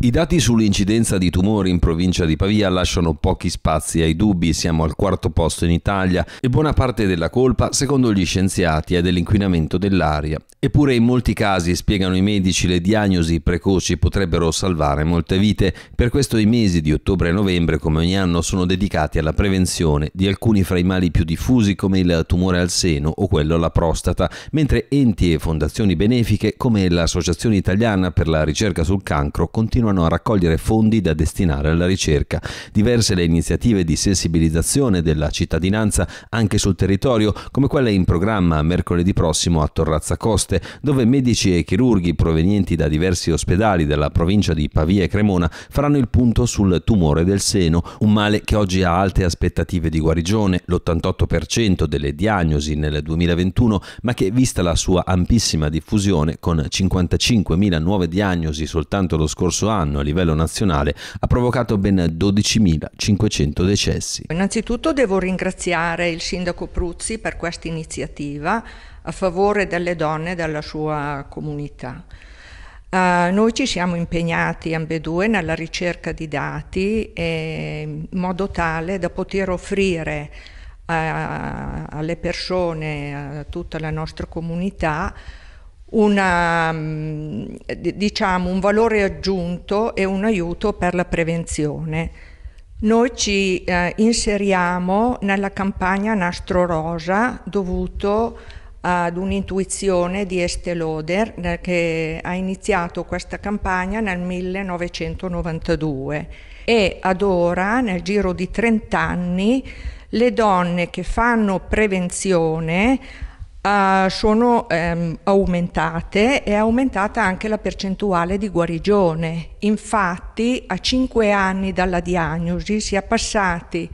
I dati sull'incidenza di tumori in provincia di Pavia lasciano pochi spazi ai dubbi, siamo al quarto posto in Italia e buona parte della colpa, secondo gli scienziati, è dell'inquinamento dell'aria. Eppure in molti casi, spiegano i medici, le diagnosi precoci potrebbero salvare molte vite, per questo i mesi di ottobre e novembre come ogni anno sono dedicati alla prevenzione di alcuni fra i mali più diffusi come il tumore al seno o quello alla prostata, mentre enti e fondazioni benefiche come l'Associazione Italiana per la ricerca sul cancro continuano continuano a raccogliere fondi da destinare alla ricerca. Diverse le iniziative di sensibilizzazione della cittadinanza anche sul territorio, come quella in programma mercoledì prossimo a Torrazza Coste, dove medici e chirurghi provenienti da diversi ospedali della provincia di Pavia e Cremona faranno il punto sul tumore del seno, un male che oggi ha alte aspettative di guarigione, l'88% delle diagnosi nel 2021, ma che vista la sua ampissima diffusione con 55.000 nuove diagnosi soltanto lo scorso anno, anno a livello nazionale ha provocato ben 12.500 decessi. Innanzitutto devo ringraziare il sindaco Pruzzi per questa iniziativa a favore delle donne e della sua comunità. Uh, noi ci siamo impegnati ambedue nella ricerca di dati eh, in modo tale da poter offrire uh, alle persone, a tutta la nostra comunità, una, mm, diciamo, un valore aggiunto e un aiuto per la prevenzione. Noi ci eh, inseriamo nella campagna Nastro Rosa dovuto ad un'intuizione di Esteloder eh, che ha iniziato questa campagna nel 1992 e ad ora, nel giro di 30 anni, le donne che fanno prevenzione uh, sono um, aumentate e è aumentata anche la percentuale di guarigione. Infatti a 5 anni dalla diagnosi si è passati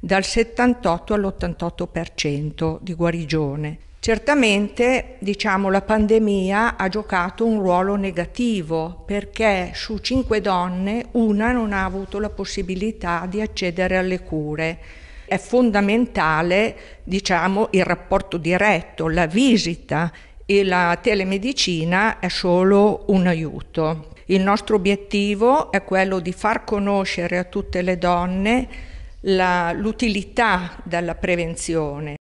dal 78 all'88% di guarigione. Certamente diciamo, la pandemia ha giocato un ruolo negativo perché su cinque donne una non ha avuto la possibilità di accedere alle cure è fondamentale diciamo, il rapporto diretto, la visita e la telemedicina è solo un aiuto. Il nostro obiettivo è quello di far conoscere a tutte le donne la, l'utilità della prevenzione.